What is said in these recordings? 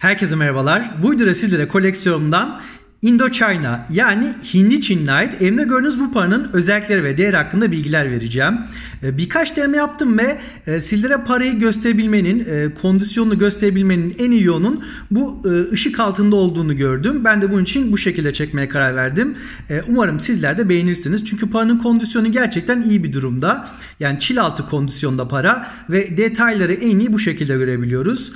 Herkese merhabalar. Buydu Resildire koleksiyonumdan Indochina yani Hindi Çin'le ait elimde gördüğünüz bu paranın özellikleri ve değer hakkında bilgiler vereceğim. E, birkaç deneme yaptım ve e, sizlere parayı gösterebilmenin, e, kondisyonunu gösterebilmenin en iyi yolunun bu ışık altında olduğunu gördüm. Ben de bunun için bu şekilde çekmeye karar verdim. Umarım sizler de beğenirsiniz. Çünkü paranın kondisyonu gerçekten iyi bir durumda. Yani çil altı kondisyonda para ve detayları en iyi bu şekilde görebiliyoruz.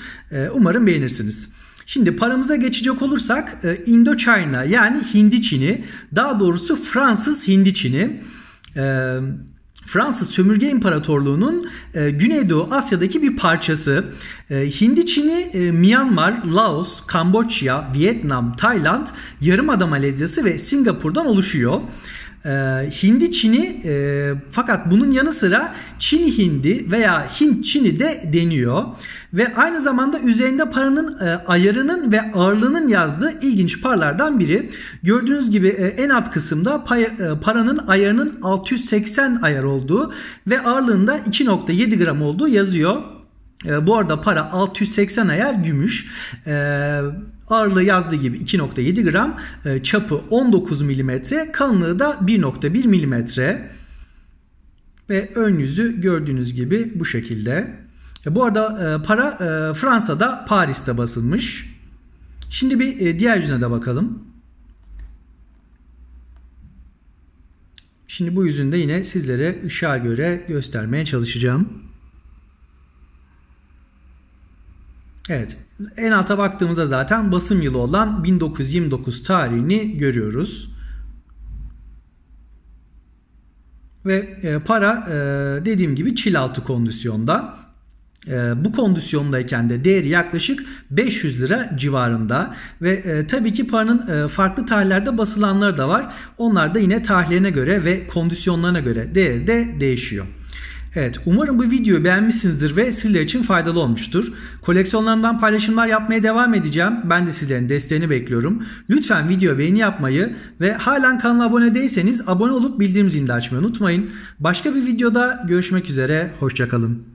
Umarım beğenirsiniz. Şimdi paramıza geçecek olursak e, Indochina yani Hindi Çin'i daha doğrusu Fransız Hindi Çin'i e, Fransız sömürge imparatorluğunun e, Güneydoğu Asya'daki bir parçası. Hindi Çin'i Myanmar, Laos, Kamboçya, Vietnam, Tayland, Yarımada Malezyası ve Singapur'dan oluşuyor e, Hindi Çin'i e, fakat bunun yanı sıra Çin Hindi veya Hint Çin'i de deniyor. Ve aynı zamanda üzerinde paranın e, ayarının ve ağırlığının yazdığı ilginç parlardan biri. Gördüğünüz gibi e, en alt kısımda pay, e, paranın ayarının 680 ayar olduğu ve ağırlığında 2.7 gram olduğu yazıyor. E, bu arada para 680 ayar gümüş. E, ağırlığı yazdığı gibi 2.7 gram. E, çapı 19 milimetre, Kalınlığı da 1.1 milimetre Ve ön yüzü gördüğünüz gibi bu şekilde. E, bu arada e, para e, Fransa'da Paris'te basılmış. Şimdi bir e, diğer yüzüne de bakalım. Şimdi bu yüzünde yine sizlere ışığa göre göstermeye çalışacağım. Evet en alta baktığımızda zaten basım yılı olan 1929 tarihini görüyoruz. Ve e, para e, dediğim gibi çil altı kondisyonda. E, bu kondisyondayken de değeri yaklaşık 500 lira civarında ve tabii ki paranın farklı tarihlerde basılanları da var. Onlar da yine tarihlerine göre ve kondisyonlarına göre değeri de değişiyor. Evet umarım bu videoyu beğenmişsinizdir ve sizler için faydalı olmuştur. Koleksiyonlarımdan paylaşımlar yapmaya devam edeceğim. Ben de sizlerin desteğini bekliyorum. Lütfen video beğeni yapmayı ve halen kanala abone değilseniz abone olup bildirim zilini açmayı unutmayın. Başka bir videoda görüşmek üzere. Hoşçakalın.